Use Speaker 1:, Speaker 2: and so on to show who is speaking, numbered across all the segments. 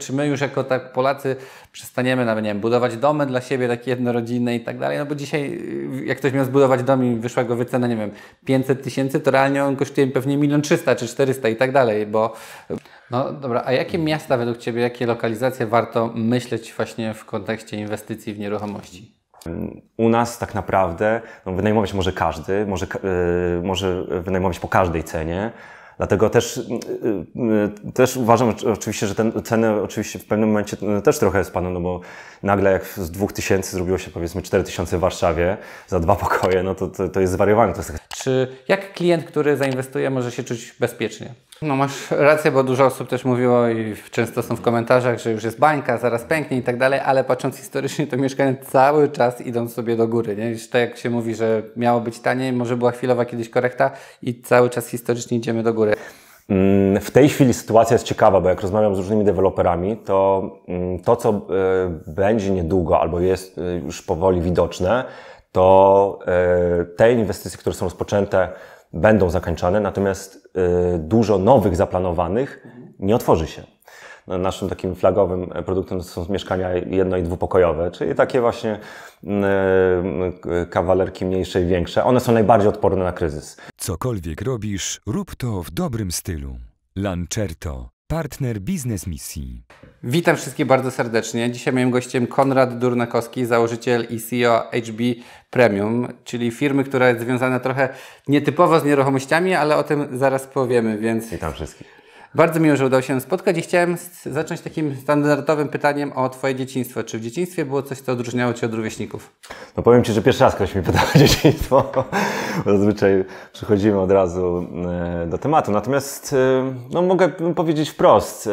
Speaker 1: Czy my już jako tak Polacy przestaniemy nawet, nie wiem, budować domy dla siebie takie jednorodzinne i tak dalej? No bo dzisiaj y, jak ktoś miał zbudować dom i wyszła go wycena, nie wiem, 500 tysięcy, to realnie on kosztuje pewnie milion trzysta czy 400 i tak dalej, bo... No dobra, a jakie miasta według Ciebie, jakie lokalizacje warto myśleć właśnie w kontekście inwestycji w nieruchomości?
Speaker 2: U nas tak naprawdę no, wynajmować może każdy, może, yy, może wynajmować po każdej cenie, Dlatego też, y, y, y, też uważam oczywiście, że te ceny oczywiście w pewnym momencie no, też trochę spadną, no bo nagle jak z 2000 zrobiło się powiedzmy 4000 w Warszawie za dwa pokoje, no to, to, to jest zwariowane. To jest...
Speaker 1: Czy jak klient, który zainwestuje może się czuć bezpiecznie? No masz rację, bo dużo osób też mówiło i często są w komentarzach, że już jest bańka, zaraz pęknie i tak dalej, ale patrząc historycznie, to mieszkania cały czas idą sobie do góry. Nie? Już tak jak się mówi, że miało być taniej, może była chwilowa kiedyś korekta i cały czas historycznie idziemy do góry.
Speaker 2: Mm, w tej chwili sytuacja jest ciekawa, bo jak rozmawiam z różnymi deweloperami, to mm, to, co e, będzie niedługo albo jest e, już powoli widoczne, to e, te inwestycje, które są rozpoczęte, będą zakończone, natomiast dużo nowych zaplanowanych nie otworzy się. Naszym takim flagowym produktem są mieszkania jedno- i dwupokojowe, czyli takie właśnie mm, y, kawalerki mniejsze i większe. One są najbardziej odporne na kryzys. Cokolwiek robisz, rób to w dobrym stylu. Lancerto partner biznes misji.
Speaker 1: Witam wszystkich bardzo serdecznie. Dzisiaj moim gościem Konrad Durnakowski, założyciel i CEO HB Premium, czyli firmy, która jest związana trochę nietypowo z nieruchomościami, ale o tym zaraz powiemy, więc... Witam wszystkich. Bardzo miło, że udało się spotkać i chciałem zacząć takim standardowym pytaniem o Twoje dzieciństwo. Czy w dzieciństwie było coś, co odróżniało Cię od rówieśników? No
Speaker 2: powiem Ci, że pierwszy raz ktoś mi pytał o dzieciństwo. Zazwyczaj przychodzimy od razu e, do tematu. Natomiast e, no, mogę powiedzieć wprost, e,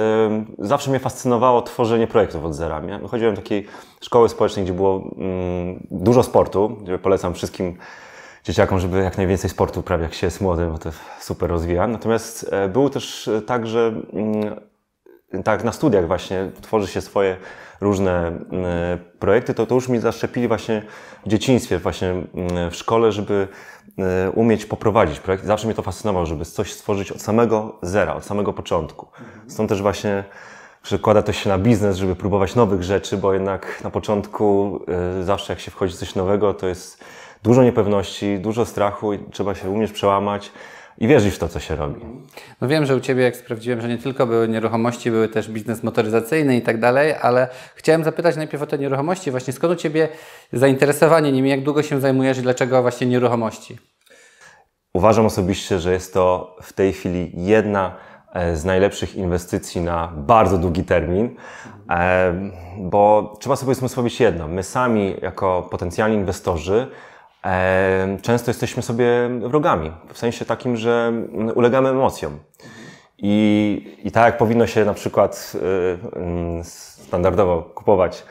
Speaker 2: zawsze mnie fascynowało tworzenie projektów od zera. Ja chodziłem do takiej szkoły społecznej, gdzie było mm, dużo sportu, gdzie polecam wszystkim dzieciakom, żeby jak najwięcej sportu uprawiać, jak się jest młody, bo to super rozwija. Natomiast e, było też e, tak, że mm, tak na studiach właśnie tworzy się swoje różne mm, projekty, to, to już mi zaszczepili właśnie w dzieciństwie, właśnie mm, w szkole, żeby e, umieć poprowadzić projekt. Zawsze mnie to fascynowało, żeby coś stworzyć od samego zera, od samego początku. Stąd też właśnie przekłada to się na biznes, żeby próbować nowych rzeczy, bo jednak na początku zawsze jak się wchodzi w coś nowego, to jest dużo niepewności, dużo strachu i trzeba się umieć przełamać i wierzyć w to, co się robi.
Speaker 1: No wiem, że u Ciebie, jak sprawdziłem, że nie tylko były nieruchomości, były też biznes motoryzacyjny i tak dalej, ale chciałem zapytać najpierw o te nieruchomości. Właśnie skąd u Ciebie zainteresowanie nimi? Jak długo się zajmujesz i dlaczego właśnie nieruchomości?
Speaker 2: Uważam osobiście, że jest to w tej chwili jedna e, z najlepszych inwestycji na bardzo długi termin, e, bo trzeba sobie uzmysłowić jedno. My sami, jako potencjalni inwestorzy, często jesteśmy sobie wrogami. W sensie takim, że ulegamy emocjom. I, i tak jak powinno się na przykład y, mm, standardowo kupować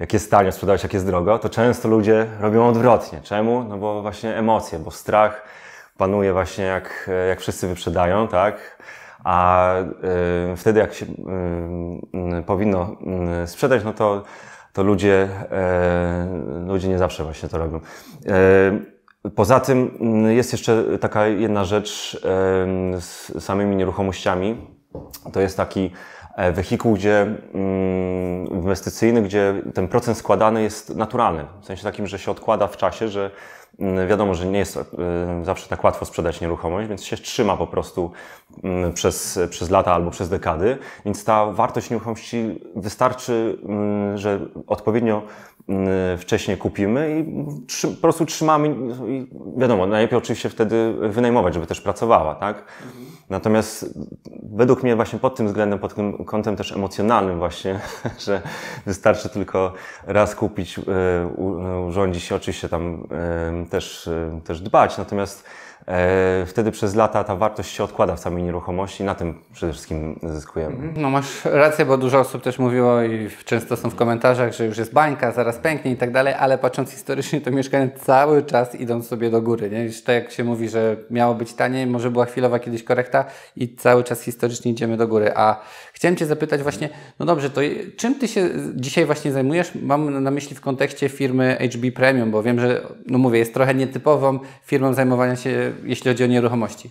Speaker 2: jak jest tanio, sprzedawać jak jest drogo, to często ludzie robią odwrotnie. Czemu? No bo właśnie emocje, bo strach panuje właśnie jak, jak wszyscy wyprzedają, tak? A y, wtedy jak się y, y, powinno mm, sprzedać, no to to ludzie, e, ludzie nie zawsze właśnie to robią. E, poza tym mm, jest jeszcze taka jedna rzecz e, z samymi nieruchomościami. To jest taki wehikuł gdzie, mm, inwestycyjny, gdzie ten procent składany jest naturalny. W sensie takim, że się odkłada w czasie, że Mm, wiadomo, że nie jest tak, y, zawsze tak łatwo sprzedać nieruchomość, więc się trzyma po prostu mm, przez, przez lata albo przez dekady. Więc ta wartość nieruchomości wystarczy, mm, że odpowiednio wcześniej kupimy i po prostu trzymamy. wiadomo, najlepiej oczywiście wtedy wynajmować, żeby też pracowała, tak? Natomiast według mnie właśnie pod tym względem, pod tym kątem też emocjonalnym właśnie, że wystarczy tylko raz kupić, y, urządzić się oczywiście tam też, też dbać. Natomiast E, wtedy przez lata ta wartość się odkłada w samej nieruchomości, na tym przede wszystkim zyskujemy.
Speaker 1: Mhm. No masz rację, bo dużo osób też mówiło i często są w komentarzach, że już jest bańka, zaraz pęknie i tak dalej, ale patrząc historycznie to mieszkania cały czas idą sobie do góry, nie? Już tak jak się mówi, że miało być taniej, może była chwilowa kiedyś korekta i cały czas historycznie idziemy do góry, a chciałem Cię zapytać właśnie, no dobrze, to czym Ty się dzisiaj właśnie zajmujesz? Mam na myśli w kontekście firmy HB Premium, bo wiem, że, no mówię, jest trochę nietypową firmą zajmowania się jeśli chodzi o nieruchomości.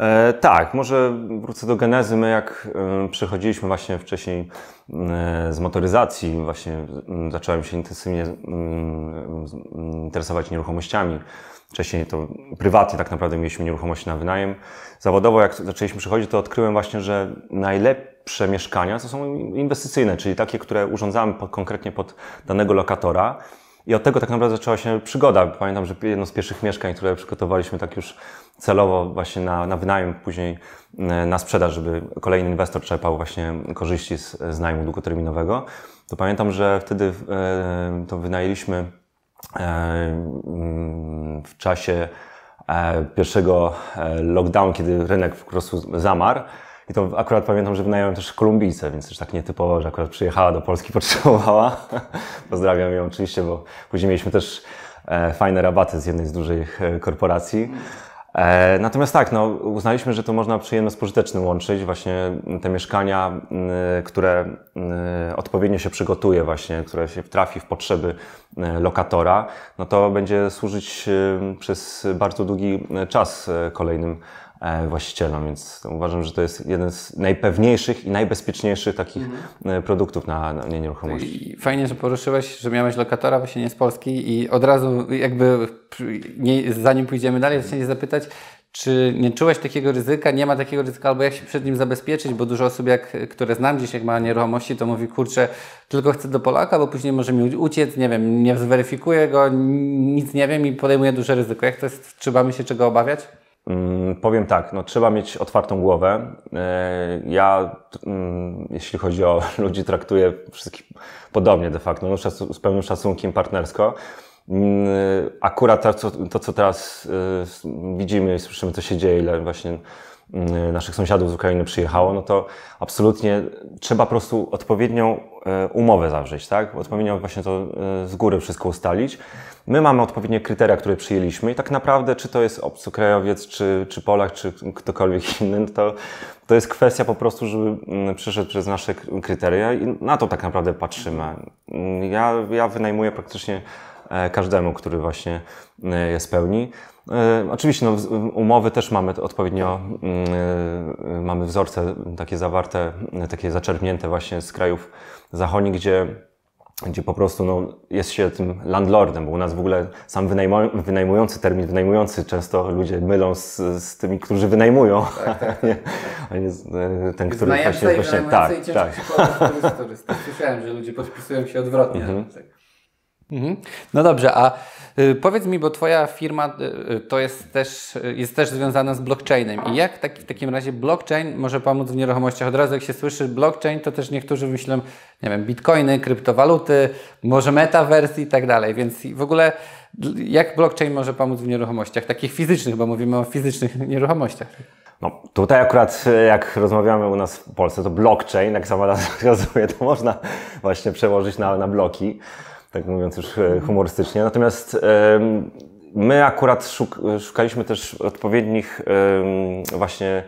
Speaker 1: E, tak, może wrócę do genezy. My jak e, przychodziliśmy właśnie wcześniej
Speaker 2: e, z motoryzacji, właśnie zacząłem się intensywnie interesować nieruchomościami. Wcześniej to prywatnie tak naprawdę mieliśmy nieruchomości na wynajem. Zawodowo jak zaczęliśmy przychodzić, to odkryłem właśnie, że najlepsze mieszkania to są inwestycyjne, czyli takie, które urządzamy pod, konkretnie pod danego lokatora. I od tego tak naprawdę zaczęła się przygoda. Pamiętam, że jedno z pierwszych mieszkań, które przygotowaliśmy tak już celowo właśnie na, na wynajem, później e, na sprzedaż, żeby kolejny inwestor czerpał właśnie korzyści z, z najmu długoterminowego, to pamiętam, że wtedy e, to wynajęliśmy e, mm, w czasie e, pierwszego e, lockdownu, kiedy rynek po prostu zamarł i to akurat pamiętam, że wynająłem też Kolumbijce, więc też tak nietypowo, że akurat przyjechała do Polski, potrzebowała. Pozdrawiam ją oczywiście, bo później mieliśmy też e, fajne rabaty z jednej z dużych e, korporacji. E, natomiast tak, no, uznaliśmy, że to można przyjemno z pożytecznym łączyć, właśnie te mieszkania, które odpowiednio się przygotuje, właśnie, które się trafi w potrzeby lokatora, no to będzie służyć przez bardzo długi czas kolejnym E, właścicielom, więc uważam, że to jest jeden z najpewniejszych i najbezpieczniejszych takich mhm. E, produktów na, na nieruchomości.
Speaker 1: Fajnie, że poruszyłeś, że miałeś lokatora właśnie nie z Polski i od razu jakby nie, zanim pójdziemy dalej, chcę zapytać, czy nie czułeś takiego ryzyka, nie ma takiego ryzyka, albo jak się przed nim zabezpieczyć, bo dużo osób, jak, które znam gdzieś, jak ma nieruchomości, to mówi, kurczę, tylko chcę do Polaka, bo później może mi uciec, nie wiem, nie zweryfikuję go, nic nie wiem i podejmuje duże ryzyko. Jak to jest, trzeba mi się czego obawiać?
Speaker 2: Mm, powiem tak, no, trzeba mieć otwartą głowę. E, ja, mm, jeśli chodzi o ludzi, traktuję wszystkich podobnie de facto, no, z pełnym szacunkiem partnersko. Mm, akurat to, to co teraz e, widzimy i słyszymy, co się dzieje, ile właśnie Y, naszych sąsiadów z Ukrainy przyjechało, no to absolutnie trzeba po prostu odpowiednią y, umowę zawrzeć, tak? Odpowiednio właśnie to y, z góry wszystko ustalić. My mamy odpowiednie kryteria, które przyjęliśmy i tak naprawdę, czy to jest obcokrajowiec, czy, czy Polak, czy ktokolwiek inny, no to, to jest kwestia po prostu, żeby mm, przeszedł przez nasze kryteria i na to tak naprawdę patrzymy. Mm, ja, ja wynajmuję praktycznie E, każdemu, który właśnie e, je spełni. E, oczywiście no, umowy też mamy odpowiednio, mm, mamy wzorce takie zawarte, takie zaczerpnięte właśnie z krajów zachodnich, gdzie gdzie po prostu no, jest się tym landlordem, bo u nas w ogóle sam wynajmujący, termin wynajmujący często ludzie mylą z, z tymi, którzy wynajmują, tak, tak. tak. a nie ten, który właśnie... właśnie tak, tak.
Speaker 1: Słyszałem, że ludzie podpisują się odwrotnie. Mhm. Tak. Mhm. No dobrze, a y, powiedz mi, bo Twoja firma y, y, to jest też, jest też związana z blockchainem. I jak taki, w takim razie blockchain może pomóc w nieruchomościach? Od razu jak się słyszy blockchain, to też niektórzy myślą, nie wiem, bitcoiny, kryptowaluty, może metaverse i tak dalej. Więc w ogóle jak blockchain może pomóc w nieruchomościach? Takich fizycznych, bo mówimy o fizycznych nieruchomościach.
Speaker 2: No, tutaj akurat jak rozmawiamy u nas w Polsce, to blockchain, jak sama nazwa wskazuje, to można właśnie przełożyć na, na bloki tak mówiąc już e, humorystycznie. Natomiast my akurat szukaliśmy też odpowiednich właśnie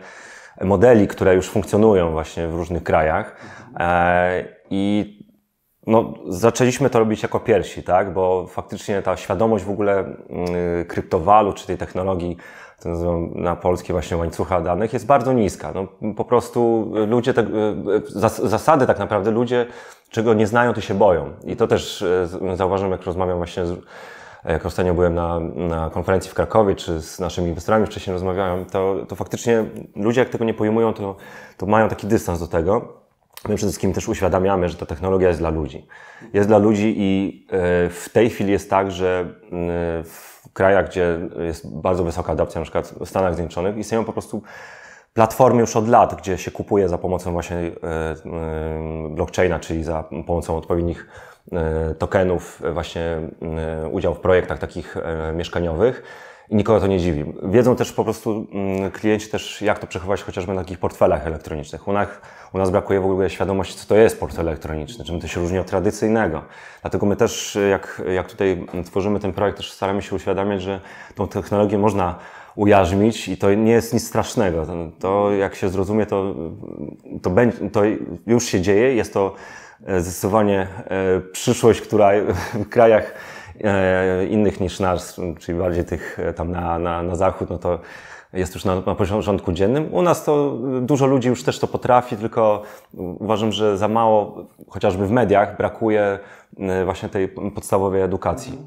Speaker 2: modeli, które już funkcjonują właśnie w różnych krajach e, i no, zaczęliśmy to robić jako pierwsi, tak? bo faktycznie ta świadomość w ogóle mm, kryptowalu czy tej technologii to nazywam na polskie właśnie łańcucha danych, jest bardzo niska. No, po prostu ludzie, te, e, zasady tak naprawdę, ludzie czego nie znają, to się boją. I to też e, zauważam, jak rozmawiam właśnie z jak ostatnio byłem na, na, konferencji w Krakowie, czy z naszymi inwestorami wcześniej rozmawiałem, to, to faktycznie ludzie, jak tego nie pojmują, to, to mają taki dystans do tego. My przede wszystkim też uświadamiamy, że ta technologia jest dla ludzi. Jest dla ludzi i e, w tej chwili jest tak, że mm, w krajach, gdzie jest bardzo wysoka adopcja, na przykład w Stanach Zjednoczonych, istnieją po prostu platformy już od lat, gdzie się kupuje za pomocą właśnie e, e, blockchaina, czyli za pomocą odpowiednich e, tokenów właśnie udział w projektach takich mieszkaniowych i nikogo to nie dziwi. Wiedzą też po prostu mm, klienci też, jak to przechowywać chociażby na takich portfelach elektronicznych. U nas, u nas brakuje w ogóle świadomości, co to jest portfel elektroniczny, czym to się różni od tradycyjnego. Dlatego my też, jak, jak tutaj tworzymy ten projekt, też staramy się uświadamiać, że tą technologię można ujarzmić i to nie jest nic strasznego. To, jak się zrozumie, to, to, będzie, to już się dzieje, jest to e, zdecydowanie e, przyszłość, która w krajach E, innych niż nas, czyli bardziej tych e, tam na, na, na zachód, no to jest już na, na porządku dziennym. U nas to dużo ludzi już też to potrafi, tylko uważam, że za mało, chociażby w mediach, brakuje e, właśnie tej podstawowej edukacji.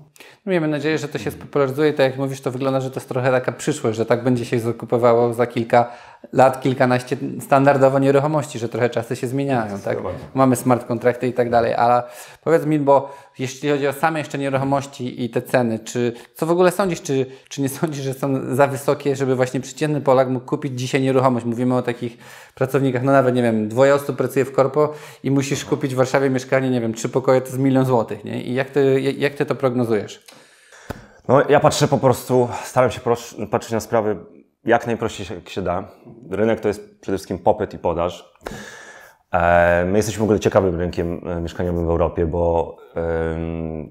Speaker 1: No miejmy nadzieję, że to się spopularyzuje. Tak jak mówisz, to wygląda, że to jest trochę taka przyszłość, że tak będzie się zakupowało za kilka lat kilkanaście standardowo nieruchomości, że trochę czasy się zmieniają, tak? Mamy smart kontrakty i tak dalej, ale powiedz mi, bo jeśli chodzi o same jeszcze nieruchomości i te ceny, czy co w ogóle sądzisz, czy, czy nie sądzisz, że są za wysokie, żeby właśnie przeciętny Polak mógł kupić dzisiaj nieruchomość? Mówimy o takich pracownikach, no nawet nie wiem, dwoje osób pracuje w korpo i musisz kupić w Warszawie mieszkanie, nie wiem, trzy pokoje to z milion złotych, nie? I jak ty, jak ty to prognozujesz? No, ja patrzę po prostu, staram się patrzeć na sprawy jak najprościej jak się da.
Speaker 2: Rynek to jest przede wszystkim popyt i podaż. E, my jesteśmy w ogóle ciekawym rynkiem e, mieszkaniowym w Europie, bo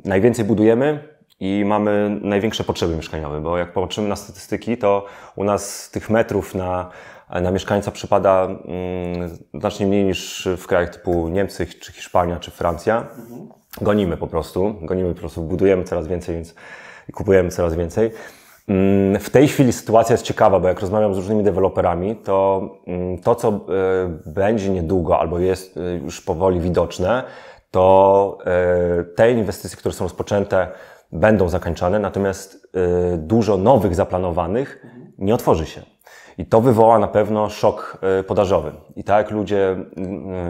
Speaker 2: najwięcej budujemy i mamy największe potrzeby mieszkaniowe, bo jak popatrzymy na statystyki, to u nas tych metrów na, na mieszkańca przypada mm, znacznie mniej niż w krajach typu Niemcy, czy Hiszpania, czy Francja. Mhm. Gonimy po prostu, gonimy po prostu, budujemy coraz więcej, więc kupujemy coraz więcej. Mm, w tej chwili sytuacja jest ciekawa, bo jak rozmawiam z różnymi deweloperami, to mm, to, co e, będzie niedługo albo jest e, już powoli widoczne, to e, te inwestycje, które są rozpoczęte, będą zakończone, natomiast dużo nowych zaplanowanych nie otworzy się. I to wywoła na pewno szok e, podażowy. I tak jak ludzie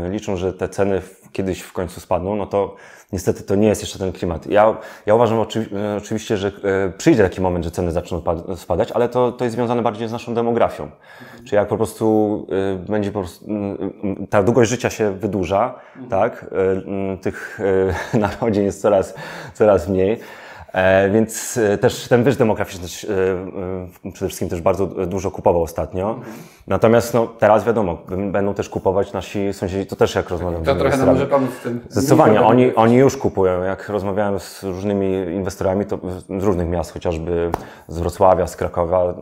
Speaker 2: e, liczą, że te ceny kiedyś w końcu spadną, no to niestety to nie jest jeszcze ten klimat. Ja, ja uważam oczy, e, oczywiście, że przyjdzie taki moment, że ceny zaczną spadać, ale to, to jest związane bardziej z naszą demografią. Mhm. Czyli jak po prostu będzie po prostu, ta długość życia się wydłuża, mhm. tak? Tych narodzin jest coraz, coraz mniej. E, więc e, też ten wyż demograficzny e, przede wszystkim też bardzo dużo kupował ostatnio. Mhm. Natomiast no, teraz wiadomo, będą też kupować nasi sąsiedzi, to też jak rozmawiam. To trochę nam może pomóc w tym. Zdecydowanie, mhm. oni, oni już kupują. Jak rozmawiałem z różnymi inwestorami to z różnych miast, chociażby z Wrocławia, z Krakowa,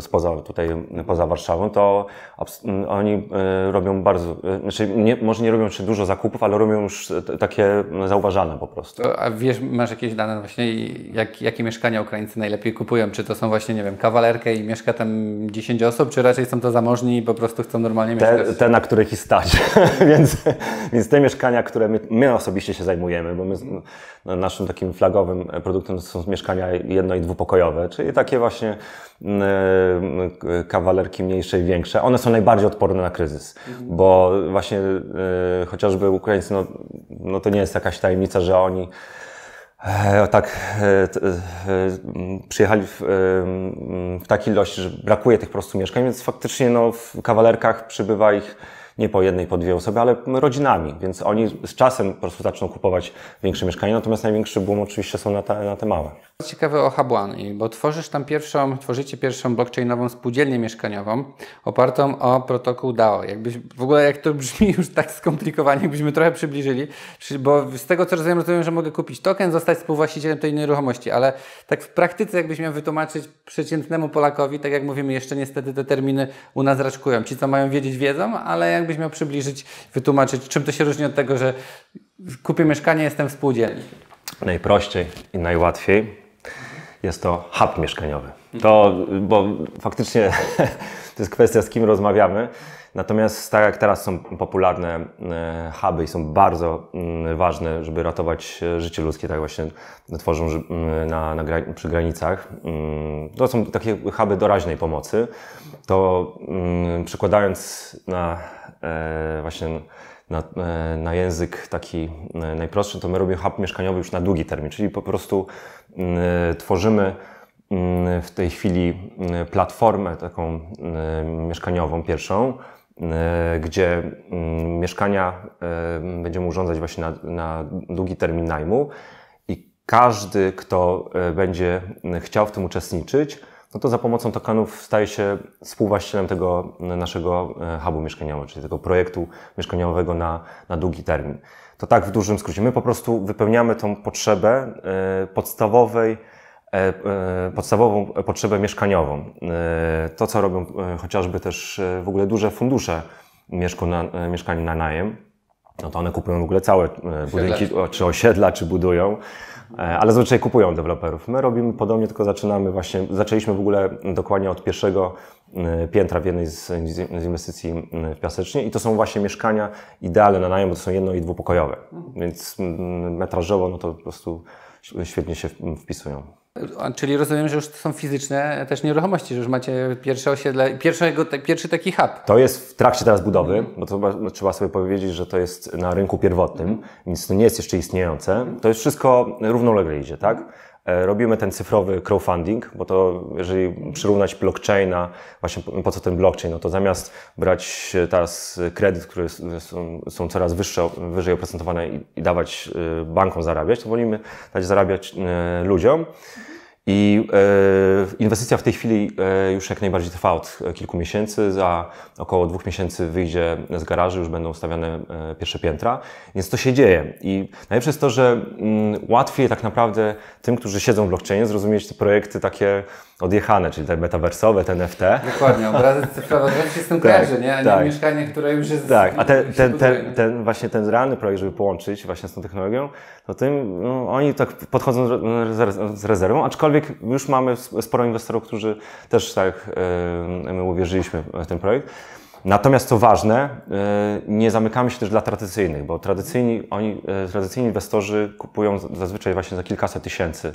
Speaker 2: spoza tutaj, poza Warszawą, to oni robią bardzo, znaczy nie, może nie robią jeszcze dużo zakupów, ale robią już takie zauważalne po prostu.
Speaker 1: A wiesz, masz jakieś dane właśnie właśnie jak, jakie mieszkania Ukraińcy najlepiej kupują? Czy to są właśnie, nie wiem, kawalerkę i mieszka tam 10 osób, czy raczej są to zamożni i po prostu chcą normalnie te, mieszkać? Te, na
Speaker 2: których i stać. więc, więc te mieszkania, które my, my osobiście się zajmujemy, bo my, no, naszym takim flagowym produktem są mieszkania jedno- i dwupokojowe, czyli takie właśnie mm, e, kawalerki mniejsze i większe, one są najbardziej odporne na kryzys, mhm. bo właśnie y, chociażby Ukraińcy, no, no to nie jest jakaś tajemnica, że oni E, tak e, e, przyjechali w, w takiej ilości, że brakuje tych po prostu mieszkań, więc faktycznie no, w kawalerkach przybywa ich nie po jednej, po dwie osoby, ale rodzinami, więc oni
Speaker 1: z czasem po prostu zaczną kupować większe mieszkania, natomiast największy boom oczywiście są na te, na te małe. Ciekawe o Habłany, bo tworzysz tam pierwszą, tworzycie pierwszą blockchainową spółdzielnię mieszkaniową opartą o protokół DAO. Jakbyś, w ogóle jak to brzmi już tak skomplikowanie, jakbyśmy trochę przybliżyli, bo z tego co rozumiem, rozumiem, że mogę kupić token, zostać współwłaścicielem tej nieruchomości, ale tak w praktyce jakbyś miał wytłumaczyć przeciętnemu Polakowi, tak jak mówimy, jeszcze niestety te terminy u nas raczkują. Ci co mają wiedzieć wiedzą, ale jak jakbyś miał przybliżyć, wytłumaczyć, czym to się różni od tego, że kupię mieszkanie, jestem w spółdzielni?
Speaker 2: Najprościej i najłatwiej jest to hub mieszkaniowy. To, bo faktycznie to jest kwestia, z kim rozmawiamy. Natomiast tak jak teraz są popularne e, huby i są bardzo mm, ważne, żeby ratować e, życie ludzkie, tak właśnie tworzą mm, na, na, przy granicach, mm, to są takie huby doraźnej pomocy, to przykładając na E, właśnie na, e, na, język taki e, najprostszy, to my robimy hub mieszkaniowy już na długi termin, czyli po prostu mm, tworzymy mm, w tej chwili mm, platformę taką mieszkaniową pierwszą, gdzie mieszkania będziemy urządzać właśnie na, na długi termin najmu i każdy, kto będzie chciał w tym uczestniczyć, no to za pomocą tokenów staje się współwłaścicielem tego naszego e, hubu mieszkaniowego, czyli tego projektu mieszkaniowego na, na długi termin. To tak w dużym skrócie. My po prostu wypełniamy tą potrzebę e, podstawowej, e, podstawową potrzebę mieszkaniową. To, co robią chociażby też w ogóle duże fundusze mieszkani mieszkań na najem, no to one kupują w ogóle całe budynki, osiedla. czy osiedla, czy budują. E, ale zazwyczaj kupują deweloperów. My robimy podobnie, tylko zaczynamy właśnie, zaczęliśmy w ogóle dokładnie od pierwszego e, piętra w jednej z, z inwestycji e, w Piasecznie i to są właśnie mieszkania idealne na najem, bo to są jedno i dwupokojowe, mhm. więc mm, metrażowo no to po prostu świetnie się wpisują.
Speaker 1: Czyli rozumiem, że już to są fizyczne też nieruchomości, że już macie pierwsze osiedle, pierwszego, te, pierwszy taki hub.
Speaker 2: To jest w trakcie teraz budowy, bo to no, trzeba sobie powiedzieć, że to jest na rynku pierwotnym, więc to nie jest jeszcze istniejące. To jest wszystko równolegle idzie, tak? E, robimy ten cyfrowy crowdfunding, bo to jeżeli przyrównać blockchaina, właśnie po co ten blockchain, no to zamiast brać teraz kredyt, które są, coraz wyższe, wyżej oprocentowane i, dawać y, bankom zarabiać, to wolimy dać zarabiać y, ludziom. I e, inwestycja w tej chwili e, już jak najbardziej trwa od e, kilku miesięcy. Za około dwóch miesięcy wyjdzie z garaży, już będą stawiane pierwsze piętra, więc to się dzieje. I najlepsze jest to, że mm, łatwiej tak naprawdę tym, którzy siedzą w blockchainie, zrozumieć te projekty takie odjechane, czyli te metaversowe, te NFT. Dokładnie, obrazy cyfrowe, to jest z tym tak, kojarzy, nie? A nie tak.
Speaker 1: mieszkanie, które już jest... Tak, a ten, ten,
Speaker 2: ten, właśnie ten realny projekt, żeby połączyć właśnie z tą technologią, to tym no, oni tak podchodzą z rezerwą, aczkolwiek już mamy sporo inwestorów, którzy też tak yy, my uwierzyliśmy w ten projekt. Natomiast co ważne, e, nie zamykamy się też dla tradycyjnych, bo tradycyjni, oni, e, tradycyjni inwestorzy kupują zazwyczaj właśnie za kilkaset tysięcy.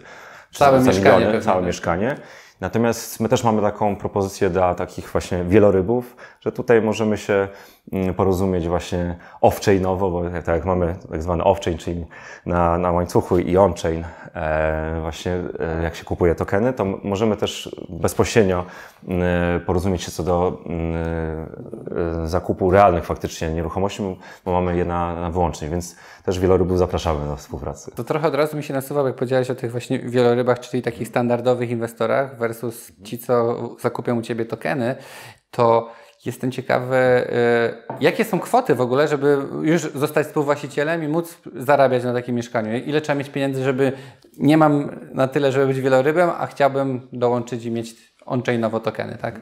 Speaker 2: całe za mieszkanie. całe tak? mieszkanie. Natomiast my też mamy taką propozycję dla takich właśnie wielorybów, że tutaj możemy się Mm, porozumieć właśnie off-chainowo, bo tak jak mamy tak zwany off-chain, czyli na, na łańcuchu i on-chain e, właśnie e, jak się kupuje tokeny, to możemy też bezpośrednio e, porozumieć się co do mm, e, zakupu realnych faktycznie nieruchomości, bo mamy je na, na wyłącznik, więc też wielorybów zapraszamy do współpracy.
Speaker 1: To trochę od razu mi się nasuwa, jak powiedziałeś o tych właśnie wielorybach, czyli takich standardowych inwestorach versus ci, co zakupią u Ciebie tokeny, to Jestem ciekawy, y, jakie są kwoty w ogóle, żeby już zostać współwłaścicielem i móc zarabiać na takim mieszkaniu? Ile trzeba mieć pieniędzy, żeby nie mam na tyle, żeby być wielorybem, a chciałbym dołączyć i mieć on-chainowo tokeny, tak?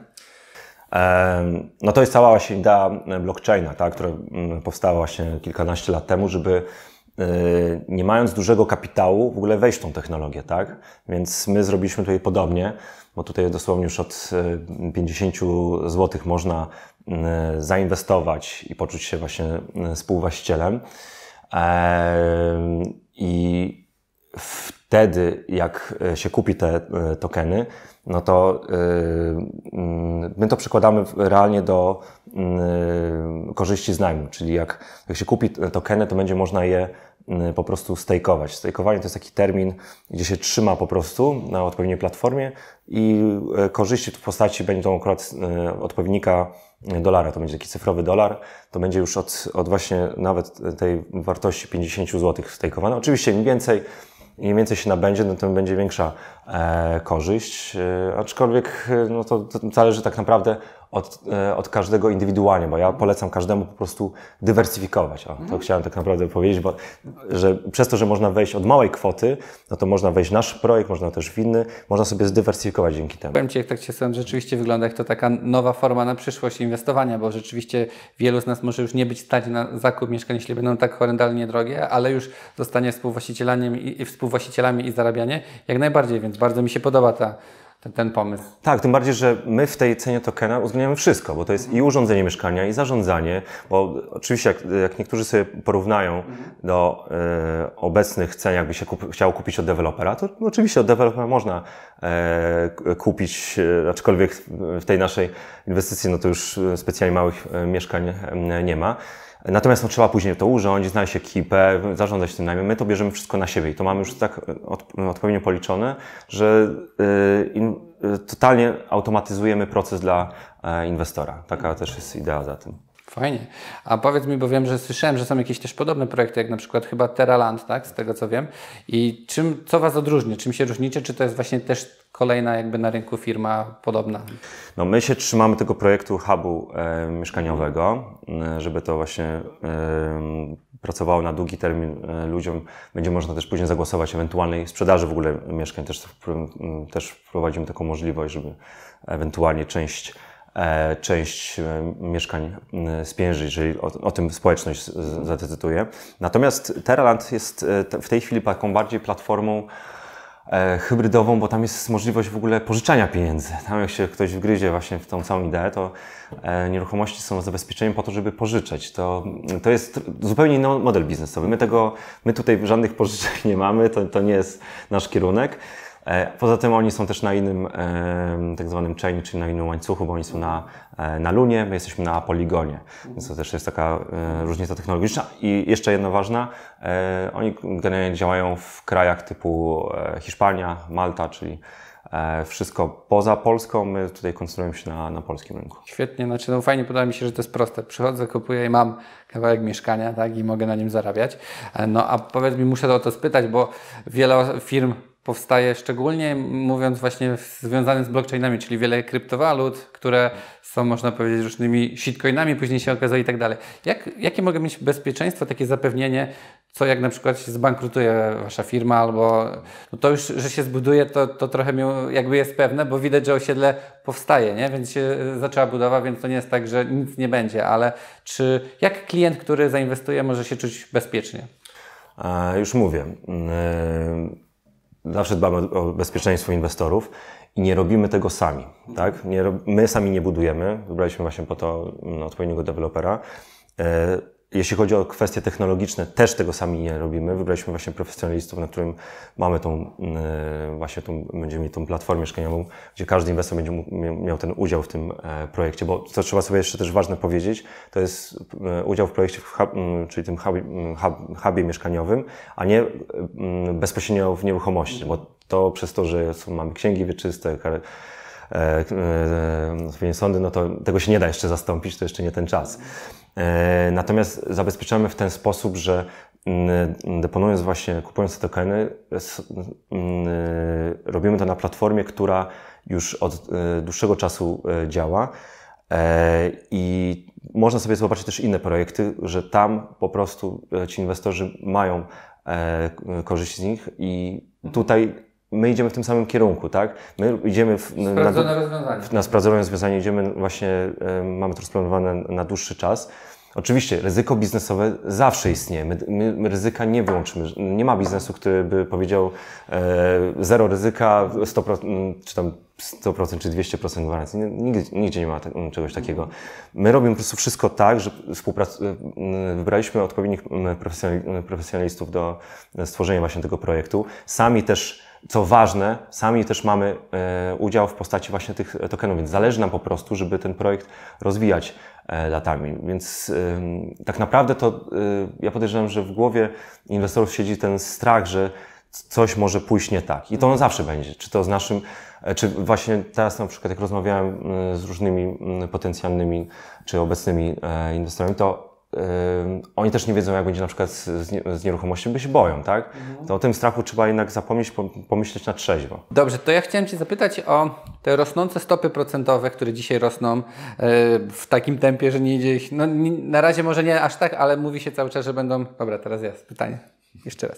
Speaker 2: No to jest cała właśnie idea blockchaina, tak, która mm, powstała właśnie kilkanaście lat temu, żeby y, nie mając dużego kapitału w ogóle wejść w tą technologię, tak? Więc my zrobiliśmy tutaj podobnie bo tutaj dosłownie już od 50 e, zł można e, zainwestować i poczuć się właśnie e, współwłaścicielem. I wtedy, jak się kupi te tokeny, no to mm, my to przekładamy realnie do mm, korzyści z najmu, czyli jak, jak się kupi tokeny, to będzie można je Y, po prostu stejkować. Stejkowanie to jest taki termin, gdzie się trzyma po prostu na odpowiedniej platformie i y, korzyści w postaci będzie to akurat y, odpowiednika dolara, to będzie taki cyfrowy dolar, to będzie już od, od właśnie nawet tej wartości 50 zł stejkowane. Oczywiście im więcej, im więcej się nabędzie, no tym będzie większa e, korzyść, e, aczkolwiek no to, to zależy tak naprawdę od, e, od każdego indywidualnie, bo ja polecam każdemu po prostu dywersyfikować. O, to mhm. chciałem tak naprawdę powiedzieć, bo że przez to, że można wejść od małej kwoty, no to można wejść w nasz projekt, można też w inny, można sobie zdywersyfikować dzięki temu. Powiem
Speaker 1: Ci, jak tak się stąd rzeczywiście wygląda, jak to taka nowa forma na przyszłość inwestowania, bo rzeczywiście wielu z nas może już nie być stać na zakup mieszkań, jeśli będą tak horrendalnie drogie, ale już zostanie współwłaścicielami i, współwłaścicielami i zarabianie jak najbardziej, więc bardzo mi się podoba ta ten, ten pomysł. Tak, tym bardziej, że my w tej cenie tokena uwzględniamy wszystko, bo
Speaker 2: to jest mhm. i urządzenie mieszkania, i zarządzanie, bo oczywiście jak, jak niektórzy sobie porównają mhm. do y, obecnych cen, jakby się kup, chciało kupić od dewelopera, to no, oczywiście od dewelopera można y, kupić, e, aczkolwiek w tej naszej inwestycji, no to już specjalnie małych mieszkań nie ma. Natomiast no, trzeba później to urządzić, znaleźć ekipę, zarządzać tym najmniej. My to bierzemy wszystko na siebie i to mamy już tak e, od, odpowiednio policzone, że e, e, totalnie automatyzujemy proces dla inwestora. Taka też jest idea za tym.
Speaker 1: Fajnie. A powiedz mi, bo wiem, że słyszałem, że są jakieś też podobne projekty, jak na przykład chyba Teraland, tak? Z tego co wiem. I czym, co Was odróżnia? Czym się różnicie? Czy to jest właśnie też kolejna jakby na rynku firma podobna?
Speaker 2: No my się trzymamy tego projektu hubu e, mieszkaniowego, e, żeby to właśnie e, pracowało na długi termin e, ludziom. Będzie można też później zagłosować ewentualnej sprzedaży w ogóle mieszkań. Też, też wprowadzimy taką możliwość, żeby ewentualnie część E, część e, mieszkań e, z jeżeli o, o, tym społeczność zadecytuje. Natomiast Terraland jest w tej chwili taką bardziej platformą hybrydową, bo tam jest możliwość w ogóle pożyczania pieniędzy. Tam jak się ktoś wgryzie właśnie w tą całą ideę, to nieruchomości są zabezpieczeniem po to, żeby pożyczać. To, to jest zupełnie inny model biznesowy. My tego, my tutaj żadnych pożyczek nie mamy, to, to nie jest nasz kierunek. E, poza tym oni są też na innym e, tak zwanym chain, czyli na innym łańcuchu, bo oni są na, e, na Lunie, my jesteśmy na poligonie, więc to też jest taka różnica technologiczna. I jeszcze jedna ważna, oni generalnie działają w krajach typu Hiszpania, Malta, czyli wszystko poza Polską, my tutaj koncentrujemy się na, na polskim rynku.
Speaker 1: Świetnie, znaczy no fajnie podoba mi się, że to jest proste. Przychodzę, kupuję i mam kawałek mieszkania tak, i mogę na nim zarabiać. No a powiedz mi, muszę o to spytać, bo wiele firm powstaje szczególnie mówiąc właśnie związany z blockchainami, czyli wiele kryptowalut, które są można powiedzieć różnymi shitcoinami, później się okazuje i tak dalej. Jak, jakie mogę mieć bezpieczeństwo, takie zapewnienie, co jak na przykład się zbankrutuje wasza firma albo no to już, że się zbuduje, to, to trochę mi jakby jest pewne, bo widać, że osiedle powstaje, nie? więc się e, zaczęła budowa, więc to nie jest tak, że nic nie będzie, ale czy jak klient, który zainwestuje może się czuć bezpiecznie?
Speaker 2: A, już mówię. Yy zawsze dbamy o bezpieczeństwo inwestorów i nie robimy tego sami. Tak? Nie, my sami nie budujemy, wybraliśmy właśnie po to mm, odpowiedniego dewelopera. E, jeśli chodzi o kwestie technologiczne, też tego sami nie robimy. Wybraliśmy właśnie profesjonalistów, na którym mamy tą, e, właśnie tą, będziemy mieli tą platformę mieszkaniową, gdzie każdy inwestor będzie miał ten udział w tym e, projekcie, bo co trzeba sobie jeszcze też ważne powiedzieć, to jest e, udział w projekcie, w hub, czyli tym hubie, hub, hubie mieszkaniowym, a nie bezpośrednio w nieruchomości, bo to przez to, że są, mamy księgi wieczyste, e, e sądy, no to tego się nie da jeszcze zastąpić, to jeszcze nie ten czas. E, natomiast zabezpieczamy w ten sposób, że mm, deponując właśnie, kupując te tokeny, mm, e, robimy to na platformie, która już od e, dłuższego czasu działa. I można sobie zobaczyć też inne projekty, że tam po prostu ci inwestorzy mają korzyść z nich i tutaj my idziemy w tym samym kierunku, tak? My idziemy w, sprawdzone na, rozwiązanie. na sprawdzone rozwiązanie, idziemy właśnie, mamy to rozplanowane na dłuższy czas. Oczywiście ryzyko biznesowe zawsze istnieje. My, my, ryzyka nie wyłączymy. Nie ma biznesu, który by powiedział e, zero ryzyka, 100%, czy tam 100% czy 200% gwarancji. Nigdzie, nigdzie nie ma tak, czegoś takiego. My robimy po prostu wszystko tak, że y, wybraliśmy odpowiednich y, profesjonalistów do y, stworzenia właśnie tego projektu. Sami też co ważne, sami też mamy udział w postaci właśnie tych tokenów, więc zależy nam po prostu, żeby ten projekt rozwijać e, latami. Więc tak naprawdę to ja podejrzewam, że w głowie inwestorów siedzi ten strach, że coś może pójść nie tak. I to mhm. zawsze będzie. Czy to z naszym, e, czy właśnie teraz na przykład jak rozmawiałem e, z różnymi mm, potencjalnymi czy obecnymi e, inwestorami, to yy, oni też nie wiedzą, jak będzie na przykład z, z nieruchomością, bo się boją, tak? Mhm. To o tym strachu trzeba jednak zapomnieć, pomyśleć na trzeźwo.
Speaker 1: Dobrze, to ja chciałem Cię zapytać o te rosnące stopy procentowe, które dzisiaj rosną yy, w takim tempie, że nie idzie no, na razie może nie aż tak, ale mówi się cały czas, że będą, dobra, teraz ja, pytanie, jeszcze raz.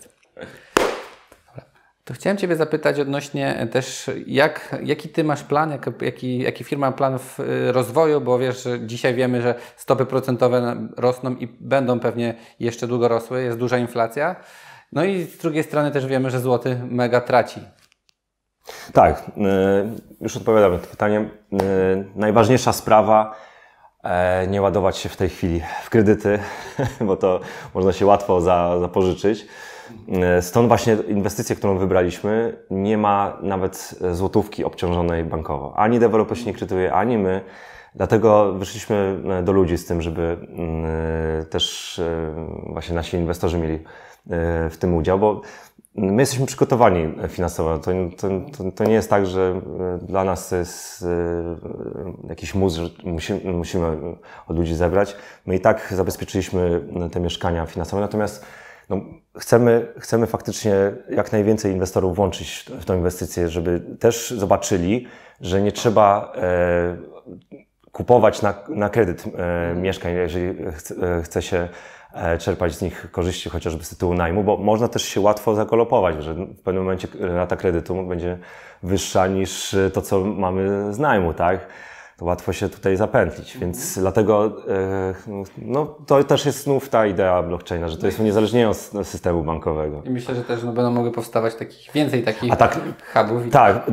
Speaker 1: To chciałem Ciebie zapytać odnośnie e, też, jak, jaki Ty masz plan, jak, jaki, jaki firma ma plan w e, rozwoju, bo wiesz, że dzisiaj wiemy, że stopy procentowe rosną i będą pewnie jeszcze długo rosły, jest duża inflacja. No i z drugiej strony też wiemy, że złoty mega traci.
Speaker 2: Tak, e, już odpowiadam na to pytanie. Najważniejsza sprawa, nie ładować się w tej chwili w kredyty, bo to można się łatwo zapożyczyć. Za E, stąd właśnie inwestycja, którą wybraliśmy, nie ma nawet złotówki obciążonej bankowo. Ani deweloper się nie kredytuje, ani my. Dlatego wyszliśmy e, do ludzi z tym, żeby mm, e, też właśnie nasi inwestorzy mieli w tym udział, bo my jesteśmy przygotowani finansowo. To, to, to, to nie jest tak, że dla nas to jest jakiś mózg, że musimy, musimy od ludzi zebrać. My i tak zabezpieczyliśmy te mieszkania finansowe, natomiast no, chcemy, chcemy faktycznie jak najwięcej inwestorów włączyć w tą inwestycję, żeby też zobaczyli, że nie trzeba e, kupować na, na kredyt e, mieszkań, jeżeli chce, chce się e, czerpać z nich korzyści chociażby z tytułu najmu, bo można też się łatwo zakolopować, że w pewnym momencie lata kredytu będzie wyższa niż to, co mamy z najmu, tak? to łatwo się tutaj zapętlić. Mhm. Więc dlatego e, no, to też jest znów ta idea blockchaina, że to jest no uniezależnienie od systemu bankowego.
Speaker 1: I myślę, że też no, będą mogły powstawać takich więcej takich A tak, hubów. Tak,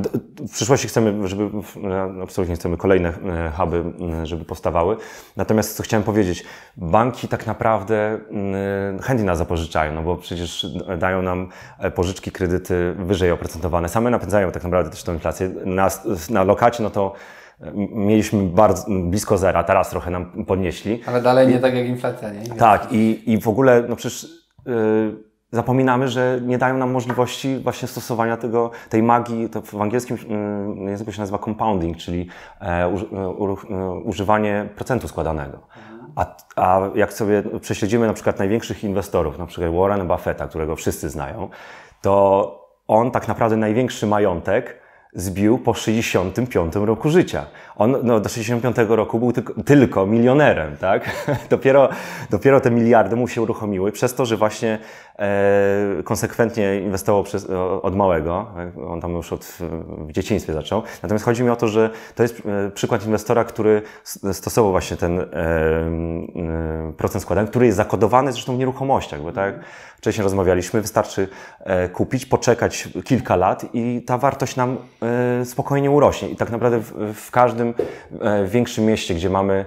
Speaker 2: w przyszłości chcemy, żeby no, absolutnie chcemy kolejne e, huby, żeby powstawały. Natomiast co chciałem powiedzieć, banki tak naprawdę chętnie nas zapożyczają, no bo przecież dają nam e, pożyczki, kredyty wyżej oprocentowane. Same napędzają tak naprawdę też tą inflację. Na, na lokacie no to mieliśmy bardzo, blisko zera, teraz trochę nam podnieśli. Ale dalej nie tak jak inflacja, nie? Tak, i, i w ogóle, no przecież yy, zapominamy, że nie dają nam możliwości właśnie stosowania tego, tej magii, to w angielskim y, no, języku się nazywa compounding, czyli e, e, e, używanie procentu składanego. A, a, jak sobie prześledzimy na przykład największych inwestorów, na przykład Warrena Buffetta, którego wszyscy znają, to on tak naprawdę największy majątek zbił po 65 roku życia. On no, do 65 roku był tylko, tylko milionerem, tak? dopiero, dopiero te miliardy mu się uruchomiły przez to, że właśnie E, konsekwentnie inwestował przez, od małego. Tak? On tam już od, w dzieciństwie zaczął. Natomiast chodzi mi o to, że to jest e, przykład inwestora, który stosował właśnie ten e, procent składany, który jest zakodowany zresztą w nieruchomościach, bo tak wcześniej rozmawialiśmy, wystarczy kupić, poczekać kilka lat i ta wartość nam spokojnie urośnie. I tak naprawdę w każdym większym mieście, gdzie mamy,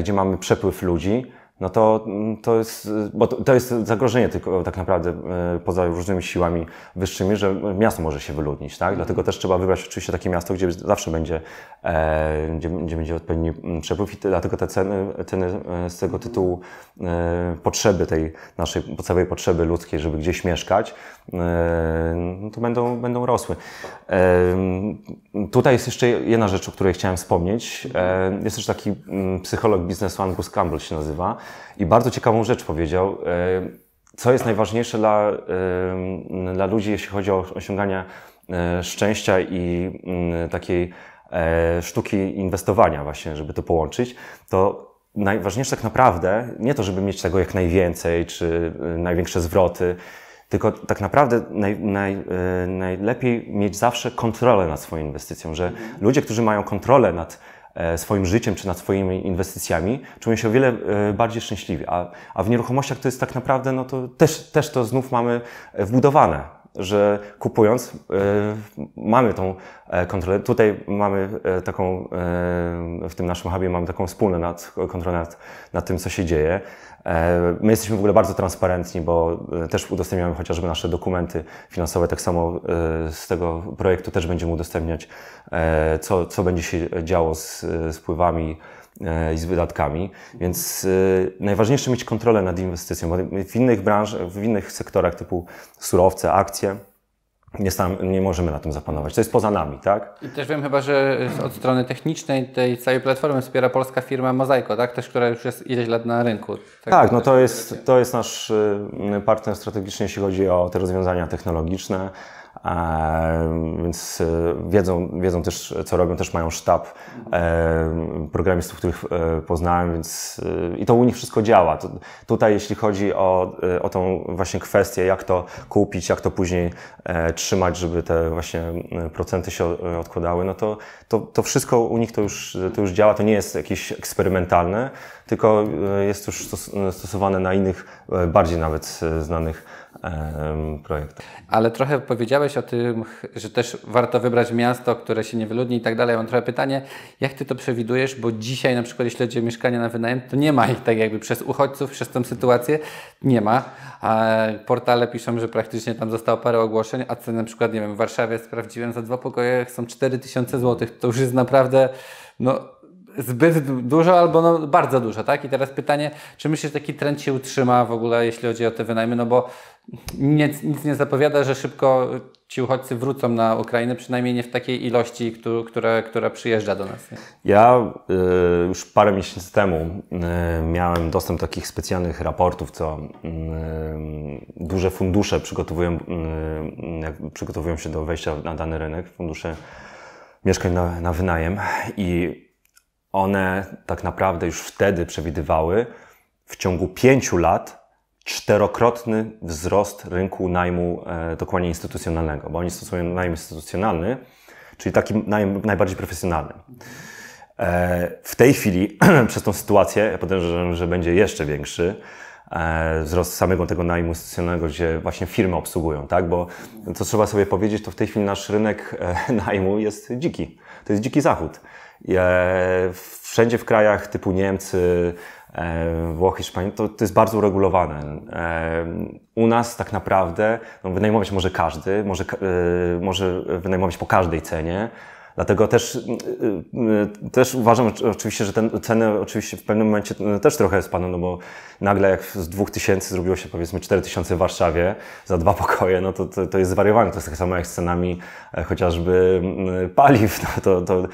Speaker 2: gdzie mamy przepływ ludzi, no to, mm, to, jest, bo to, jest zagrożenie tylko tak naprawdę e, poza różnymi siłami wyższymi, że miasto może się wyludnić, tak? Dlatego mhm. też trzeba wybrać oczywiście takie miasto, gdzie zawsze będzie, e, gdzie, gdzie będzie odpowiedni mm, przepływ i dlatego te ceny, ceny e, z tego mhm. tytułu potrzeby tej naszej podstawowej potrzeby ludzkiej, żeby gdzieś mieszkać, no to będą, będą rosły. Tutaj jest jeszcze jedna rzecz, o której chciałem wspomnieć. Mhm. Jest też taki mm, psycholog biznesu, Angus Campbell się nazywa, i bardzo ciekawą rzecz powiedział. E, co jest najważniejsze dla, e, dla ludzi, jeśli chodzi o osiąganie szczęścia i mm, takiej e, sztuki inwestowania właśnie, żeby to połączyć, to najważniejsze tak naprawdę nie to, żeby mieć tego jak najwięcej czy największe zwroty, tylko tak naprawdę naj, naj, najlepiej mieć zawsze kontrolę nad swoją inwestycją, że ludzie, którzy mają kontrolę nad E, swoim życiem czy nad swoimi inwestycjami, czują się o wiele e, bardziej szczęśliwi. A, a w nieruchomościach to jest tak naprawdę, no to też, też to znów mamy e, wbudowane że kupując mamy tą kontrolę. Tutaj mamy taką, w tym naszym hubie mamy taką wspólną nad, kontrolę nad, nad tym, co się dzieje. E, my jesteśmy w ogóle bardzo transparentni, bo e, też udostępniamy chociażby nasze dokumenty finansowe, tak samo e, z tego projektu też będziemy udostępniać, co, co będzie się działo z, z wpływami i z wydatkami, więc najważniejsze mieć kontrolę nad inwestycją, bo w innych branżach, w innych sektorach typu surowce, akcje, nie, nie możemy na tym zapanować. To jest poza nami, tak?
Speaker 1: I też wiem chyba, że od strony technicznej tej całej platformy wspiera polska firma Mozaico, tak? Też, która już jest ileś lat na rynku. Tak, tak no to
Speaker 2: tak. jest, to jest nasz y, partner strategiczny, jeśli chodzi o te rozwiązania technologiczne więc e, wiedzą, wiedzą też, co robią, też mają sztab e, programistów, których e, poznałem, więc i to u nich wszystko działa. To, tutaj, jeśli chodzi o, o tą właśnie kwestię, jak to kupić, jak to później trzymać, żeby te właśnie procenty się odkładały, no to, to, to wszystko u nich to już, to już działa, to nie jest jakieś eksperymentalne, tylko jest już stos, stosowane na innych, bardziej nawet znanych projekt.
Speaker 1: Ale trochę powiedziałeś o tym, że też warto wybrać miasto, które się nie wyludni i tak dalej. Mam trochę pytanie, jak ty to przewidujesz, bo dzisiaj na przykład jeśli chodzi o mieszkania na wynajem, to nie ma ich tak jakby przez uchodźców, przez tą sytuację nie ma. A portale piszą, że praktycznie tam zostało parę ogłoszeń, a ceny na przykład, nie wiem, w Warszawie sprawdziłem, za dwa pokoje są 4000 zł. To już jest naprawdę, no zbyt dużo albo no bardzo dużo, tak? I teraz pytanie, czy myślisz, że taki trend się utrzyma w ogóle, jeśli chodzi o te wynajmy, no bo nic, nic nie zapowiada, że szybko ci uchodźcy wrócą na Ukrainę, przynajmniej nie w takiej ilości, która, która przyjeżdża do nas.
Speaker 2: Ja y, już parę miesięcy temu y, miałem dostęp do takich specjalnych raportów, co y, duże fundusze przygotowują, y, przygotowują się do wejścia na dany rynek, fundusze mieszkań na, na wynajem i one tak naprawdę już wtedy przewidywały w ciągu pięciu lat czterokrotny wzrost rynku najmu e, dokładnie instytucjonalnego, bo oni stosują najem instytucjonalny, czyli taki najem najbardziej profesjonalny. E, w tej chwili przez tą sytuację, ja podejrzewam, że będzie jeszcze większy, e, wzrost samego tego najmu instytucjonalnego, gdzie właśnie firmy obsługują, tak? Bo co trzeba sobie powiedzieć, to w tej chwili nasz rynek e, najmu jest dziki. To jest dziki zachód. E, wszędzie w krajach typu Niemcy, e, Włochy, Hiszpanii, to, to jest bardzo uregulowane. E, u nas tak naprawdę no, wynajmować może każdy, może, może wynajmować po każdej cenie, Dlatego też, y, y, też uważam oczywiście, że te ceny oczywiście w pewnym momencie y, też trochę spadną, no bo nagle jak z 2000 zrobiło się powiedzmy 4000 w Warszawie za dwa pokoje, no to, to, to jest zwariowane. To jest tak samo jak z cenami e, chociażby paliw. No to, to,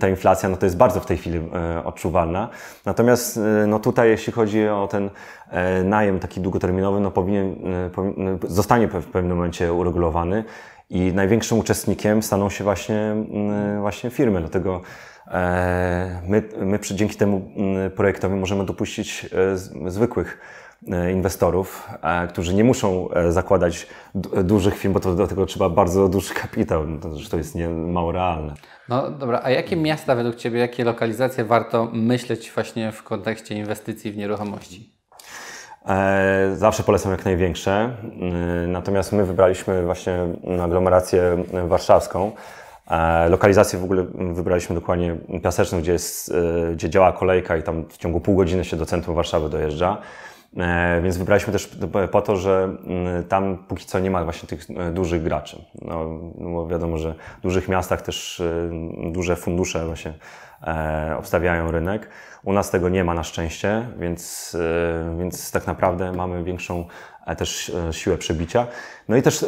Speaker 2: ta, inflacja no to jest bardzo w tej chwili e, odczuwalna. Natomiast e, no tutaj jeśli chodzi o ten najem taki długoterminowy, no powinien, powinien zostanie w pewnym momencie uregulowany. I największym uczestnikiem staną się właśnie, mm, właśnie firmy. Dlatego e, my, my dzięki temu mm, projektowi możemy dopuścić e, zwykłych e, inwestorów, którzy nie muszą zakładać dużych firm, bo to do tego trzeba bardzo duży kapitał, no to jest nie mało realne.
Speaker 1: No dobra, a jakie miasta według Ciebie, jakie lokalizacje warto myśleć właśnie w kontekście inwestycji w nieruchomości?
Speaker 2: E, zawsze pole są jak największe, e, natomiast my wybraliśmy właśnie aglomerację warszawską. E, lokalizację w ogóle wybraliśmy dokładnie Piaseczną, gdzie, jest, gdzie działa kolejka i tam w ciągu pół godziny się do centrum Warszawy dojeżdża. Więc wybraliśmy też po to, że tam póki co nie ma właśnie tych dużych graczy. No, no wiadomo, że w dużych miastach też duże fundusze właśnie E, obstawiają rynek. U nas tego nie ma na szczęście, więc, e, więc tak naprawdę mamy większą e, też siłę przebicia. No i też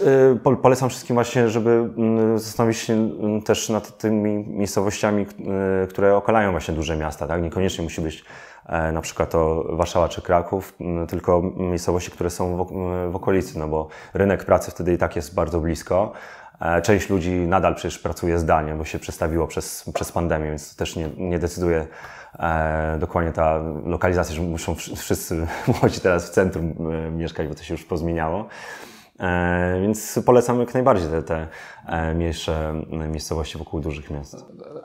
Speaker 2: polecam wszystkim właśnie, żeby zastanowić się też nad tymi miejscowościami, które okalają właśnie duże miasta. Tak? Niekoniecznie musi być na przykład to Warszawa czy Kraków, tylko miejscowości, które są w okolicy, no bo rynek pracy wtedy i tak jest bardzo blisko. E, część ludzi nadal przecież pracuje zdalnie, bo się przestawiło przez, przez pandemię, więc też nie, nie decyduje e, dokładnie ta lokalizacja, że muszą wszyscy młodzi teraz w centrum e, mieszkać, bo to się już pozmieniało. E, więc polecam jak najbardziej te, te e, mniejsze miejscowości wokół dużych miast.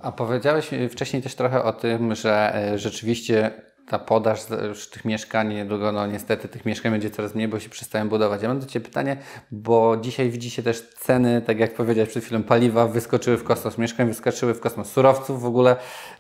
Speaker 1: A powiedziałeś wcześniej też trochę o tym, że rzeczywiście ta podaż już tych mieszkań, niedługo no niestety tych mieszkań będzie coraz mniej, bo się przestają budować. Ja mam do Ciebie pytanie, bo dzisiaj widzi się też ceny, tak jak powiedziałeś przed chwilą, paliwa wyskoczyły w kosmos, mieszkań wyskoczyły w kosmos, surowców w ogóle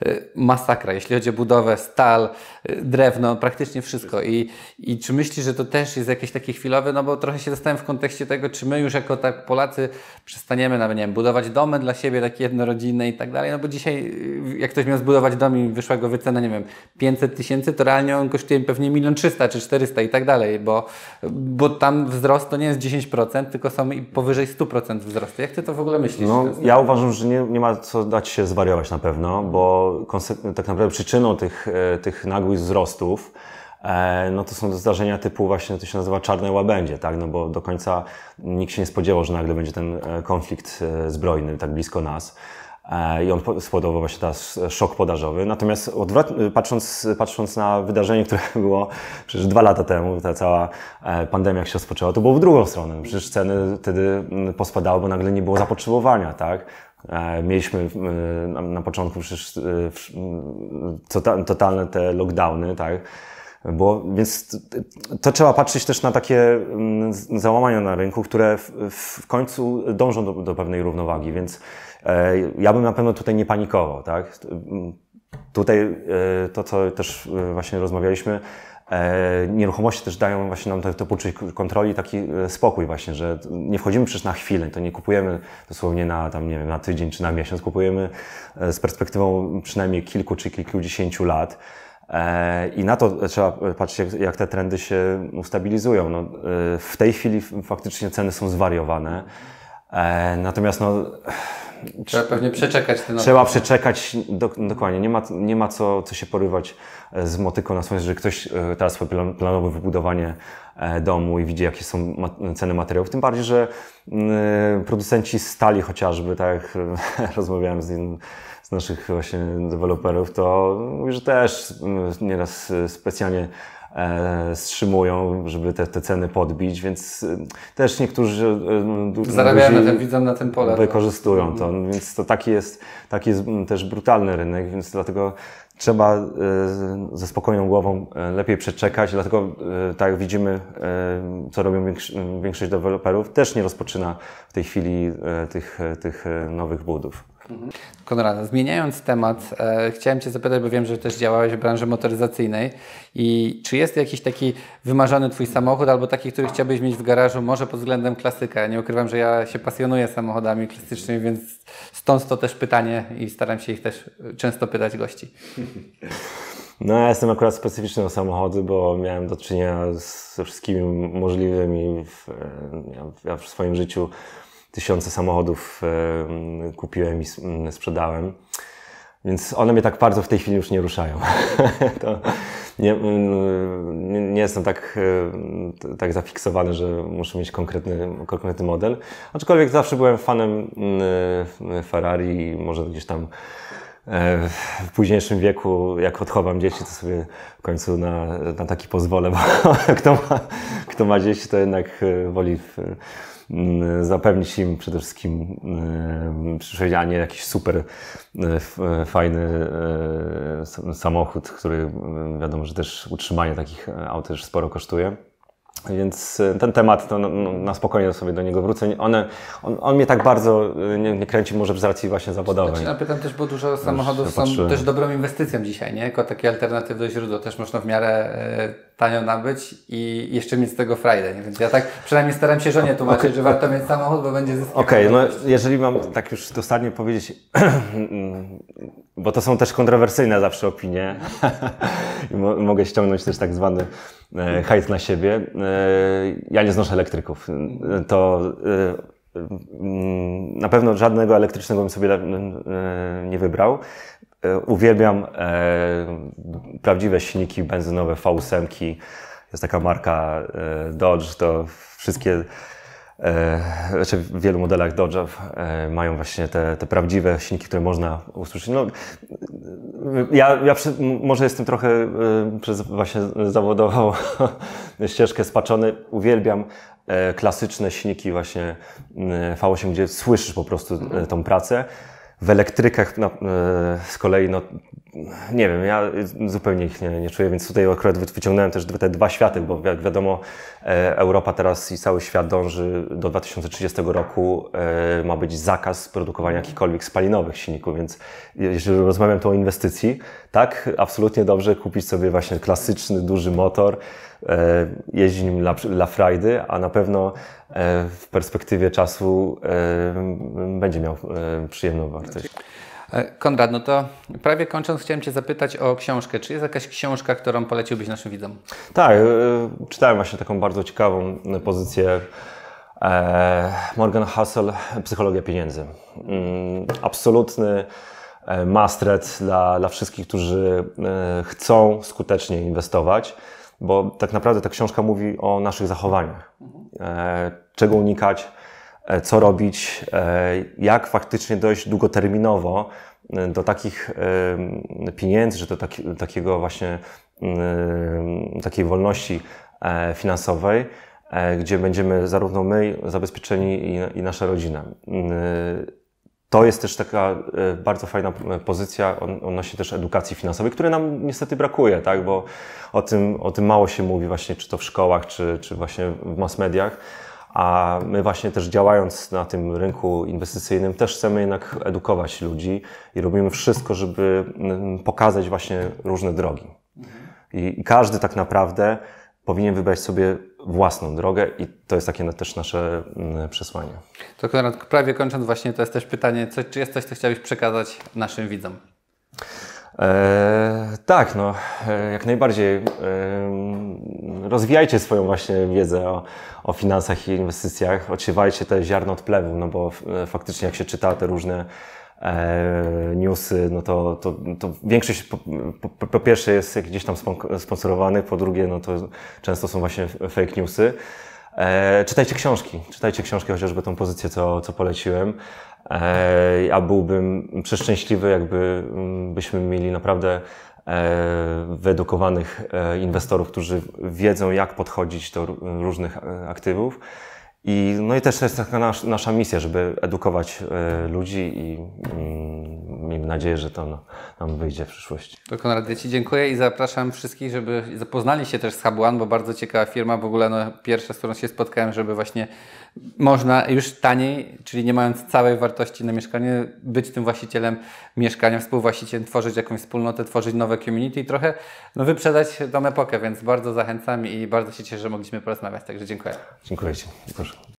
Speaker 1: y, masakra, jeśli chodzi o budowę, stal, y, drewno, praktycznie wszystko. I, I czy myślisz, że to też jest jakieś takie chwilowe, no bo trochę się dostałem w kontekście tego, czy my już jako tak Polacy przestaniemy nawet, nie wiem, budować domy dla siebie, takie jednorodzinne i tak dalej, no bo dzisiaj y, jak ktoś miał zbudować dom i wyszła go wycena, nie wiem, 500 tysięcy tysięcy, to realnie on kosztuje pewnie milion trzysta czy 400 i tak dalej, bo, bo tam wzrost to nie jest 10%, tylko są powyżej 100% wzrostu. Jak ty to w ogóle myślisz? No, ja
Speaker 2: tak- uważam, że nie, nie ma co dać się zwariować na pewno, bo tak naprawdę przyczyną tych, e, tych nagłych wzrostów e, no to są zdarzenia typu właśnie, to się nazywa czarne łabędzie, tak? No bo do końca nikt się nie spodziewał, że nagle będzie ten e, konflikt zbrojny tak blisko nas. E, i on spowodował właśnie teraz szok podażowy. Natomiast patrząc, patrząc na wydarzenie, które było przecież dwa lata temu, ta cała e, pandemia jak się rozpoczęła, to było w drugą stronę. Przecież ceny wtedy mm, pospadały, bo nagle nie było zapotrzebowania, tak? E, mieliśmy na początku przecież mm, tota, totalne te lockdowny, tak? Bo, więc to trzeba patrzeć też na takie mm, załamania na rynku, które w, końcu dążą do, do pewnej równowagi, więc E, ja bym na pewno tutaj nie panikował, tak? Tutaj e, to, co też e, właśnie rozmawialiśmy, nieruchomości też dają właśnie nam to, to poczucie kontroli, taki spokój właśnie, że nie wchodzimy przecież na chwilę, to nie kupujemy dosłownie na tam, nie wiem, na tydzień czy na miesiąc, kupujemy z perspektywą przynajmniej kilku czy kilkudziesięciu lat. I na to trzeba patrzeć, jak te trendy się ustabilizują. No, w tej chwili faktycznie ceny są zwariowane. Natomiast no, Trzeba pewnie przeczekać ten Trzeba przeczekać, do, dokładnie. Nie ma, nie ma co, co się porywać e, z motyką na słońce, że ktoś e, teraz plan, wybudowanie e, domu i widzi, jakie są ceny materiałów. Tym bardziej, że mm, producenci stali chociażby, tak jak rozmawiałem z innym z naszych właśnie deweloperów, to mówi, że też mm, nieraz specjalnie E, wstrzymują, żeby te, te ceny podbić, więc y, też niektórzy y, zarabiają na tym, widzą na tym pole. Tak. Wykorzystują to, mhm. więc to taki jest, taki jest mm, też brutalny rynek, więc dlatego trzeba y, ze spokojną głową lepiej przeczekać, dlatego tak jak widzimy, co robią większość deweloperów, też nie rozpoczyna w tej chwili tych, tych nowych budów.
Speaker 1: Mhm. Konrada, zmieniając temat, e, chciałem Cię zapytać, bo wiem, że też działałeś w branży motoryzacyjnej i czy jest jakiś taki wymarzony Twój samochód albo taki, który chciałbyś mieć w garażu, może pod względem klasyka? Ja nie ukrywam, że ja się pasjonuję samochodami klasycznymi, więc stąd to też pytanie i staram się ich też e, często pytać gości.
Speaker 2: No ja jestem akurat specyficzny o samochody, bo miałem do czynienia ze wszystkimi możliwymi w, e, ja w swoim życiu tysiące samochodów kupiłem i mm, sprzedałem. Więc one mnie tak bardzo w tej chwili już nie ruszają. Mm, nie, nie, jestem tak, tak zafiksowany, że muszę mieć konkretny, konkretny model. Aczkolwiek zawsze byłem fanem mm, e, Ferrari i może gdzieś tam e, w późniejszym wieku, jak odchowam dzieci, to sobie w końcu na, na taki pozwolę, bo kto ma, kto ma dzieci, to jednak e, woli w, Mm, zapewnić im przede wszystkim mm, przecież, a nie jakiś super e, e, fajny e, samochód, który mm, wiadomo, że też utrzymanie takich aut też sporo kosztuje. Więc e, ten temat, to no, no, na spokojnie sobie do niego wrócę. One, on, on mnie tak bardzo e, nie, nie kręci, może z racji właśnie zawodowej. na znaczy, pytam też, bo dużo samochodów są patrzyłem. też
Speaker 1: dobrą inwestycją dzisiaj, nie? Jako takie alternatywne źródło też można w miarę e, tanio nabyć i jeszcze mieć z tego frajdę. Nie? Więc ja tak przynajmniej staram się żonie tłumaczyć, okay. że warto mieć samochód, bo będzie zyskiwał. Okej, okay, no jeżeli mam tak już dosadnie powiedzieć,
Speaker 2: mm, bo to są też kontrowersyjne zawsze opinie. mogę ściągnąć też tak zwany hajs e, hajt na siebie. E, ja nie znoszę elektryków. E, to na pewno żadnego elektrycznego bym sobie nie wybrał. Uwielbiam prawdziwe silniki benzynowe, V8. Jest taka marka Dodge, to wszystkie E, znaczy w wielu modelach Dodge'a e, mają właśnie te, te prawdziwe silniki, które można usłyszeć. No, ja, ja przy, może jestem trochę e, przez właśnie zawodową ścieżkę spaczony. Uwielbiam klasyczne silniki właśnie V8, gdzie słyszysz po prostu tą pracę. W elektrykach z kolei no, nie wiem, ja zupełnie ich nie, nie, czuję, więc tutaj akurat wyciągnąłem też te dwa światy, bo jak wiadomo, e, Europa teraz i cały świat dąży do 2030 roku, e, ma być zakaz produkowania jakichkolwiek spalinowych silników, więc jeżeli rozmawiam tu o inwestycji, tak, absolutnie dobrze kupić sobie właśnie klasyczny, duży motor, e, jeździć nim dla, dla frajdy, a na pewno
Speaker 1: w perspektywie czasu będzie miał przyjemną wartość. E, Konrad, no to prawie kończąc, chciałem Cię zapytać o książkę. Czy jest jakaś książka, którą poleciłbyś naszym widzom?
Speaker 2: Tak, e, czytałem właśnie taką bardzo ciekawą pozycję e, Morgan Housel, Psychologia pieniędzy. Mm, absolutny mastret dla, dla wszystkich, którzy chcą skutecznie inwestować, bo tak naprawdę ta książka mówi o naszych zachowaniach. Mhm. Czego unikać, E, co robić, e, jak faktycznie dojść długoterminowo e, do takich pieniędzy, czy do takiego właśnie takiej wolności finansowej, gdzie będziemy zarówno my zabezpieczeni i nasza rodzina. To jest też taka bardzo fajna pozycja odnośnie też edukacji finansowej, której nam niestety brakuje, tak? bo o tym, o tym mało się mówi właśnie, czy to w szkołach, czy, czy właśnie w mass mediach a my właśnie też działając na tym rynku inwestycyjnym też chcemy jednak edukować ludzi i robimy wszystko, żeby mm, pokazać właśnie różne drogi. I każdy tak naprawdę powinien wybrać sobie własną drogę i to jest takie no, też nasze mm, przesłanie.
Speaker 1: To Konrad, prawie kończąc właśnie to jest też pytanie, co, czy jest coś, co chciałbyś przekazać naszym widzom?
Speaker 2: Eee, tak, no, e, jak najbardziej. Eee, rozwijajcie swoją właśnie wiedzę o, o finansach i inwestycjach, odsiewajcie te ziarno od plewu, no bo e, faktycznie jak się czyta te różne e, newsy, no to, to, to większość po, po, po, pierwsze jest gdzieś tam sponsorowany, po drugie no to często są właśnie fake newsy. E, czytajcie książki, czytajcie książki, chociażby tą pozycję, co, co poleciłem. E, ja byłbym przeszczęśliwy, jakby mm, byśmy mieli naprawdę E, wyedukowanych e, inwestorów, którzy wiedzą, jak podchodzić do różnych e, aktywów. I, no i też jest taka nasz, nasza misja, żeby edukować ludzi i mm, miejmy nadzieję, że to no, nam wyjdzie w przyszłości.
Speaker 1: To Konrad, ja Ci dziękuję i zapraszam wszystkich, żeby zapoznali się też z Hub bo bardzo ciekawa firma, w ogóle no, pierwsza, z którą się spotkałem, żeby właśnie można już taniej, czyli nie mając całej wartości na mieszkanie, być tym właścicielem mieszkania, współwłaścicielem, tworzyć jakąś wspólnotę, tworzyć nowe community i trochę no, wyprzedać tą epokę, więc bardzo zachęcam i bardzo się cieszę, że mogliśmy porozmawiać. Także dziękuję. Dziękuję Ci. Proszę.